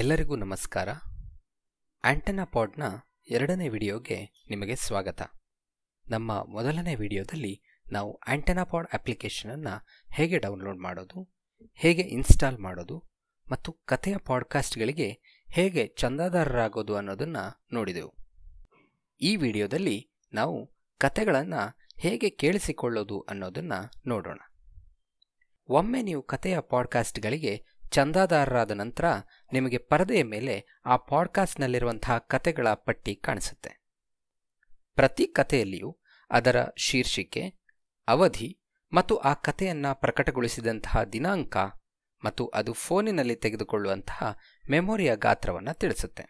ಎಲ್ಲರಿಗೂ ನಮಸ್ಕಾರ ಆಂಟನಾ ಪಾಡ್ನ ಎರಡನೇ ವಿಡಿಯೋಗೆ ನಿಮಗೆ ಸ್ವಾಗತ ನಮ್ಮ ಮೊದಲನೇ ವಿಡಿಯೋದಲ್ಲಿ ನಾವು ಆಂಟೆನಾ ಪಾಡ್ ಅಪ್ಲಿಕೇಶನನ್ನು ಹೇಗೆ ಡೌನ್ಲೋಡ್ ಮಾಡೋದು ಹೇಗೆ ಇನ್ಸ್ಟಾಲ್ ಮಾಡೋದು ಮತ್ತು ಕಥೆಯ ಪಾಡ್ಕಾಸ್ಟ್ಗಳಿಗೆ ಹೇಗೆ ಚಂದಾದಾರರಾಗೋದು ಅನ್ನೋದನ್ನು ನೋಡಿದೆವು ಈ ವಿಡಿಯೋದಲ್ಲಿ ನಾವು ಕತೆಗಳನ್ನು ಹೇಗೆ ಕೇಳಿಸಿಕೊಳ್ಳೋದು ಅನ್ನೋದನ್ನು ನೋಡೋಣ ಒಮ್ಮೆ ನೀವು ಕಥೆಯ ಪಾಡ್ಕಾಸ್ಟ್ಗಳಿಗೆ ಚಂದಾದಾರರಾದ ನಂತರ ನಿಮಗೆ ಪರದೆಯ ಮೇಲೆ ಆ ಪಾಡ್ಕಾಸ್ಟ್ನಲ್ಲಿರುವಂತಹ ಕತೆಗಳ ಪಟ್ಟಿ ಕಾಣಿಸುತ್ತೆ ಪ್ರತಿ ಕಥೆಯಲ್ಲಿಯೂ ಅದರ ಶೀರ್ಷಿಕೆ ಅವಧಿ ಮತ್ತು ಆ ಕಥೆಯನ್ನು ಪ್ರಕಟಗೊಳಿಸಿದಂತಹ ದಿನಾಂಕ ಮತ್ತು ಅದು ಫೋನಿನಲ್ಲಿ ತೆಗೆದುಕೊಳ್ಳುವಂತಹ ಮೆಮೊರಿಯ ಗಾತ್ರವನ್ನು ತಿಳಿಸುತ್ತೆ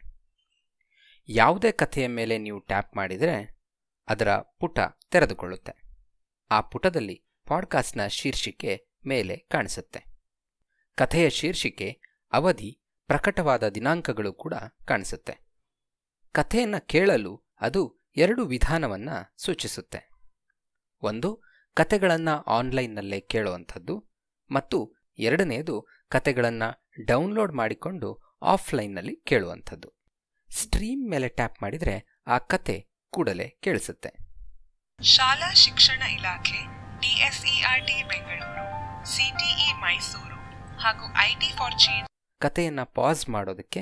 ಯಾವುದೇ ಕಥೆಯ ಮೇಲೆ ನೀವು ಟ್ಯಾಪ್ ಮಾಡಿದರೆ ಅದರ ಪುಟ ತೆರೆದುಕೊಳ್ಳುತ್ತೆ ಆ ಪುಟದಲ್ಲಿ ಪಾಡ್ಕಾಸ್ಟ್ನ ಶೀರ್ಷಿಕೆ ಮೇಲೆ ಕಾಣಿಸುತ್ತೆ ಕಥೆಯ ಶೀರ್ಷಿಕೆ ಅವಧಿ ಪ್ರಕಟವಾದ ದಿನಾಂಕಗಳು ಕೂಡ ಕಾಣಿಸುತ್ತೆ ಕಥೆಯನ್ನು ಕೇಳಲು ಅದು ಎರಡು ವಿಧಾನವನ್ನು ಸೂಚಿಸುತ್ತೆ ಒಂದು ಕತೆಗಳನ್ನು ಆನ್ಲೈನ್ನಲ್ಲೇ ಕೇಳುವಂಥದ್ದು ಮತ್ತು ಎರಡನೆಯದು ಕತೆಗಳನ್ನು ಡೌನ್ಲೋಡ್ ಮಾಡಿಕೊಂಡು ಆಫ್ಲೈನ್ನಲ್ಲಿ ಕೇಳುವಂಥದ್ದು ಸ್ಟ್ರೀಮ್ ಮೇಲೆ ಟ್ಯಾಪ್ ಮಾಡಿದರೆ ಆ ಕತೆ ಕೂಡಲೇ ಕೇಳಿಸುತ್ತೆ ಶಾಲಾ ಶಿಕ್ಷಣ ಇಲಾಖೆ ಡಿಎಸ್ಇಆರ್ಟಿ ಬೆಂಗಳೂರು ಸಿಟಿಇ ಮೈಸೂರು ಹಾಗೂ ಐಟಿ ಫಾರ್ ಚೇಂಜ್ ಕಥೆಯನ್ನು ಪಾಸ್ ಮಾಡೋದಕ್ಕೆ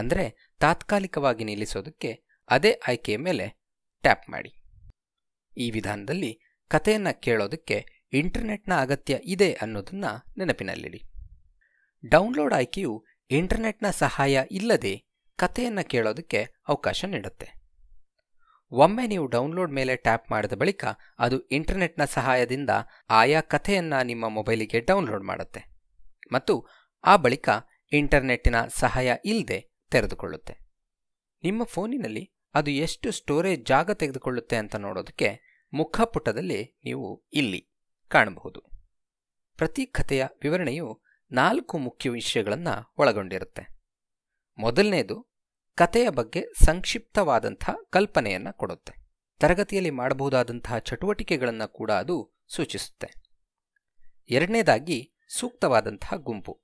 ಅಂದರೆ ತಾತ್ಕಾಲಿಕವಾಗಿ ನಿಲ್ಲಿಸೋದಕ್ಕೆ ಅದೇ ಆಯ್ಕೆಯ ಮೇಲೆ ಟ್ಯಾಪ್ ಮಾಡಿ ಈ ವಿಧಾನದಲ್ಲಿ ಕಥೆಯನ್ನು ಕೇಳೋದಕ್ಕೆ ಇಂಟರ್ನೆಟ್ನ ಅಗತ್ಯ ಇದೆ ಅನ್ನೋದನ್ನು ನೆನಪಿನಲ್ಲಿಡಿ ಡೌನ್ಲೋಡ್ ಆಯ್ಕೆಯು ಇಂಟರ್ನೆಟ್ನ ಸಹಾಯ ಇಲ್ಲದೆ ಕಥೆಯನ್ನು ಕೇಳೋದಕ್ಕೆ ಅವಕಾಶ ನೀಡುತ್ತೆ ಒಮ್ಮೆ ನೀವು ಡೌನ್ಲೋಡ್ ಮೇಲೆ ಟ್ಯಾಪ್ ಮಾಡಿದ ಬಳಿಕ ಅದು ಇಂಟರ್ನೆಟ್ನ ಸಹಾಯದಿಂದ ಆಯಾ ಕಥೆಯನ್ನು ನಿಮ್ಮ ಮೊಬೈಲಿಗೆ ಡೌನ್ಲೋಡ್ ಮಾಡುತ್ತೆ ಮತ್ತು ಆ ಬಳಿಕ ಇಂಟರ್ನೆಟ್ಟಿನ ಸಹಾಯ ಇಲ್ಲದೆ ತೆರೆದುಕೊಳ್ಳುತ್ತೆ ನಿಮ್ಮ ಫೋನಿನಲ್ಲಿ ಅದು ಎಷ್ಟು ಸ್ಟೋರೇಜ್ ಜಾಗ ತೆಗೆದುಕೊಳ್ಳುತ್ತೆ ಅಂತ ನೋಡೋದಕ್ಕೆ ಮುಖಪುಟದಲ್ಲಿ ನೀವು ಇಲ್ಲಿ ಕಾಣಬಹುದು ಪ್ರತಿ ಕಥೆಯ ವಿವರಣೆಯು ನಾಲ್ಕು ಮುಖ್ಯ ವಿಷಯಗಳನ್ನು ಒಳಗೊಂಡಿರುತ್ತೆ ಮೊದಲನೇದು ಕಥೆಯ ಬಗ್ಗೆ ಸಂಕ್ಷಿಪ್ತವಾದಂಥ ಕಲ್ಪನೆಯನ್ನು ಕೊಡುತ್ತೆ ತರಗತಿಯಲ್ಲಿ ಮಾಡಬಹುದಾದಂತಹ ಚಟುವಟಿಕೆಗಳನ್ನು ಕೂಡ ಅದು ಸೂಚಿಸುತ್ತೆ ಎರಡನೇದಾಗಿ ಸೂಕ್ತವಾದಂತಹ ಗುಂಪು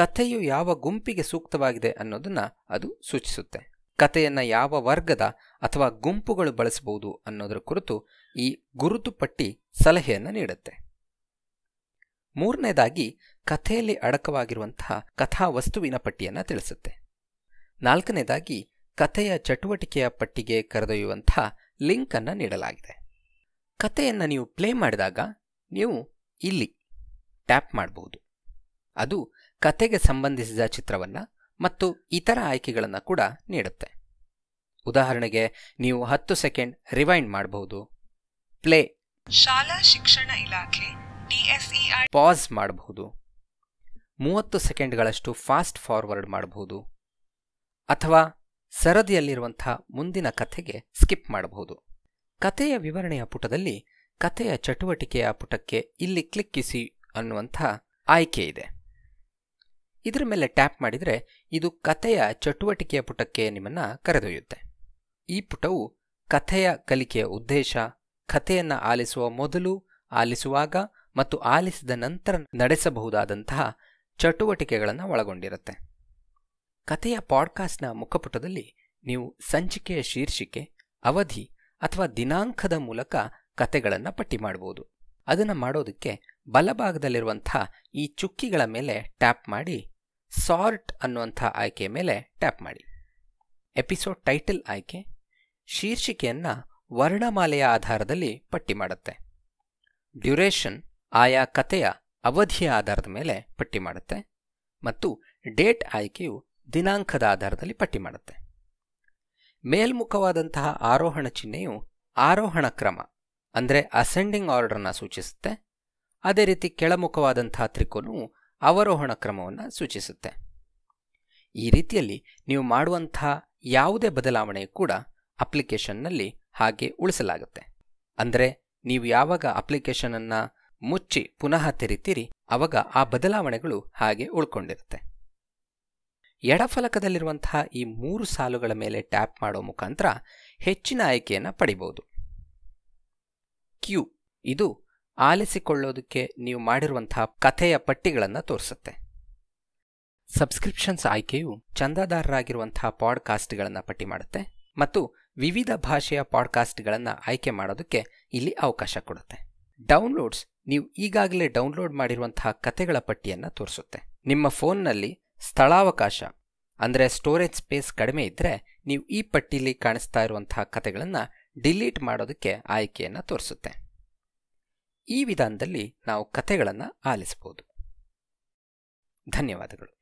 ಕಥೆಯು ಯಾವ ಗುಂಪಿಗೆ ಸೂಕ್ತವಾಗಿದೆ ಅನ್ನೋದನ್ನು ಅದು ಸೂಚಿಸುತ್ತೆ ಕಥೆಯನ್ನು ಯಾವ ವರ್ಗದ ಅಥವಾ ಗುಂಪುಗಳು ಬಳಸಬಹುದು ಅನ್ನೋದರ ಕುರಿತು ಈ ಗುರುತು ಪಟ್ಟಿ ಸಲಹೆಯನ್ನು ನೀಡುತ್ತೆ ಮೂರನೇದಾಗಿ ಕಥೆಯಲ್ಲಿ ಅಡಕವಾಗಿರುವಂತಹ ಕಥಾ ವಸ್ತುವಿನ ಪಟ್ಟಿಯನ್ನು ತಿಳಿಸುತ್ತೆ ನಾಲ್ಕನೇದಾಗಿ ಕಥೆಯ ಚಟುವಟಿಕೆಯ ಪಟ್ಟಿಗೆ ಲಿಂಕ್ ಲಿಂಕನ್ನು ನೀಡಲಾಗಿದೆ ಕಥೆಯನ್ನು ನೀವು ಪ್ಲೇ ಮಾಡಿದಾಗ ನೀವು ಇಲ್ಲಿ ಟ್ಯಾಪ್ ಮಾಡಬಹುದು ಅದು ಕತೆಗೆ ಸಂಬಂಧಿಸಿದ ಚಿತ್ರವನ್ನು ಮತ್ತು ಇತರ ಆಯ್ಕೆಗಳನ್ನು ಕೂಡ ನೀಡುತ್ತೆ ಉದಾಹರಣೆಗೆ ನೀವು ಹತ್ತು ಸೆಕೆಂಡ್ ರಿವೈಂಡ್ ಮಾಡಬಹುದು ಪ್ಲೇ ಶಾಲಾ ಶಿಕ್ಷಣ ಇಲಾಖೆ ಪಾಸ್ ಮಾಡಬಹುದು ಮೂವತ್ತು ಸೆಕೆಂಡ್ಗಳಷ್ಟು ಫಾಸ್ಟ್ ಫಾರ್ವರ್ಡ್ ಮಾಡಬಹುದು ಅಥವಾ ಸರದಿಯಲ್ಲಿರುವಂಥ ಮುಂದಿನ ಕಥೆಗೆ ಸ್ಕಿಪ್ ಮಾಡಬಹುದು ಕಥೆಯ ವಿವರಣೆಯ ಪುಟದಲ್ಲಿ ಕಥೆಯ ಚಟುವಟಿಕೆಯ ಪುಟಕ್ಕೆ ಇಲ್ಲಿ ಕ್ಲಿಕ್ಕಿಸಿ ಅನ್ನುವಂಥ ಆಯ್ಕೆ ಇದೆ ಇದರ ಮೇಲೆ ಟ್ಯಾಪ್ ಮಾಡಿದರೆ ಇದು ಕಥೆಯ ಚಟುವಟಿಕೆಯ ಪುಟಕ್ಕೆ ನಿಮ್ಮನ್ನು ಕರೆದೊಯ್ಯುತ್ತೆ ಈ ಪುಟವು ಕಥೆಯ ಕಲಿಕೆಯ ಉದ್ದೇಶ ಕಥೆಯನ್ನು ಆಲಿಸುವ ಮೊದಲು ಆಲಿಸುವಾಗ ಮತ್ತು ಆಲಿಸಿದ ನಂತರ ನಡೆಸಬಹುದಾದಂತಹ ಚಟುವಟಿಕೆಗಳನ್ನು ಒಳಗೊಂಡಿರುತ್ತೆ ಕಥೆಯ ಪಾಡ್ಕಾಸ್ಟ್ನ ಮುಖಪುಟದಲ್ಲಿ ನೀವು ಸಂಚಿಕೆಯ ಶೀರ್ಷಿಕೆ ಅವಧಿ ಅಥವಾ ದಿನಾಂಕದ ಮೂಲಕ ಕಥೆಗಳನ್ನು ಪಟ್ಟಿ ಮಾಡಬಹುದು ಅದನ್ನು ಮಾಡೋದಕ್ಕೆ ಬಲಭಾಗದಲ್ಲಿರುವಂಥ ಈ ಚುಕ್ಕಿಗಳ ಮೇಲೆ ಟ್ಯಾಪ್ ಮಾಡಿ ಸಾರ್ಟ್ ಅನ್ನುವಂಥ ಆಯ್ಕೆ ಮೇಲೆ ಟ್ಯಾಪ್ ಮಾಡಿ ಎಪಿಸೋಡ್ ಟೈಟಲ್ ಆಯ್ಕೆ ಶೀರ್ಷಿಕೆಯನ್ನು ವರ್ಣಮಾಲೆಯ ಆಧಾರದಲ್ಲಿ ಪಟ್ಟಿ ಮಾಡುತ್ತೆ ಡ್ಯುರೇಷನ್ ಆಯಾ ಕಥೆಯ ಅವಧಿಯ ಆಧಾರದ ಮೇಲೆ ಪಟ್ಟಿ ಮಾಡುತ್ತೆ ಮತ್ತು ಡೇಟ್ ಆಯ್ಕೆಯು ದಿನಾಂಕದ ಆಧಾರದಲ್ಲಿ ಪಟ್ಟಿ ಮಾಡುತ್ತೆ ಮೇಲ್ಮುಖವಾದಂತಹ ಆರೋಹಣ ಚಿಹ್ನೆಯು ಆರೋಹಣ ಕ್ರಮ ಅಂದರೆ ಅಸೆಂಡಿಂಗ್ ಆರ್ಡರ್ನ ಸೂಚಿಸುತ್ತೆ ಅದೇ ರೀತಿ ಕೆಳಮುಖವಾದಂತಹ ತ್ರಿಕೋನವು ಅವರೋಹಣ ಕ್ರಮವನ್ನು ಸೂಚಿಸುತ್ತೆ ಈ ರೀತಿಯಲ್ಲಿ ನೀವು ಮಾಡುವಂತಹ ಯಾವುದೇ ಬದಲಾವಣೆ ಕೂಡ ಅಪ್ಲಿಕೇಶನ್ನಲ್ಲಿ ಹಾಗೆ ಉಳಿಸಲಾಗುತ್ತೆ ಅಂದರೆ ನೀವು ಯಾವಾಗ ಅಪ್ಲಿಕೇಶನನ್ನು ಮುಚ್ಚಿ ಪುನಃ ತೆರಿತೀರಿ ಅವಾಗ ಆ ಬದಲಾವಣೆಗಳು ಹಾಗೆ ಉಳ್ಕೊಂಡಿರುತ್ತೆ ಎಡಫಲಕದಲ್ಲಿರುವಂತಹ ಈ ಮೂರು ಸಾಲುಗಳ ಮೇಲೆ ಟ್ಯಾಪ್ ಮಾಡುವ ಮುಖಾಂತರ ಹೆಚ್ಚಿನ ಆಯ್ಕೆಯನ್ನು ಪಡಿಬಹುದು ಕ್ಯೂ ಇದು ಆಲಿಸಿಕೊಳ್ಳೋದಕ್ಕೆ ನೀವು ಮಾಡಿರುವಂತಹ ಕಥೆಯ ಪಟ್ಟಿಗಳನ್ನು ತೋರಿಸುತ್ತೆ ಸಬ್ಸ್ಕ್ರಿಪ್ಷನ್ಸ್ ಆಯ್ಕೆಯು ಚಂದಾದಾರರಾಗಿರುವಂತಹ ಪಾಡ್ಕಾಸ್ಟ್ಗಳನ್ನು ಪಟ್ಟಿ ಮಾಡುತ್ತೆ ಮತ್ತು ವಿವಿಧ ಭಾಷೆಯ ಪಾಡ್ಕಾಸ್ಟ್ಗಳನ್ನು ಆಯ್ಕೆ ಮಾಡೋದಕ್ಕೆ ಇಲ್ಲಿ ಅವಕಾಶ ಕೊಡುತ್ತೆ ಡೌನ್ಲೋಡ್ಸ್ ನೀವು ಈಗಾಗಲೇ ಡೌನ್ಲೋಡ್ ಮಾಡಿರುವಂತಹ ಕಥೆಗಳ ಪಟ್ಟಿಯನ್ನು ತೋರಿಸುತ್ತೆ ನಿಮ್ಮ ಫೋನ್ನಲ್ಲಿ ಸ್ಥಳಾವಕಾಶ ಅಂದರೆ ಸ್ಟೋರೇಜ್ ಸ್ಪೇಸ್ ಕಡಿಮೆ ಇದ್ದರೆ ನೀವು ಈ ಪಟ್ಟಿಯಲ್ಲಿ ಕಾಣಿಸ್ತಾ ಇರುವಂತಹ ಕಥೆಗಳನ್ನು ಡಿಲೀಟ್ ಮಾಡೋದಕ್ಕೆ ಆಯ್ಕೆಯನ್ನು ತೋರಿಸುತ್ತೆ ಈ ವಿಧಾನದಲ್ಲಿ ನಾವು ಕಥೆಗಳನ್ನು ಆಲಿಸಬಹುದು ಧನ್ಯವಾದಗಳು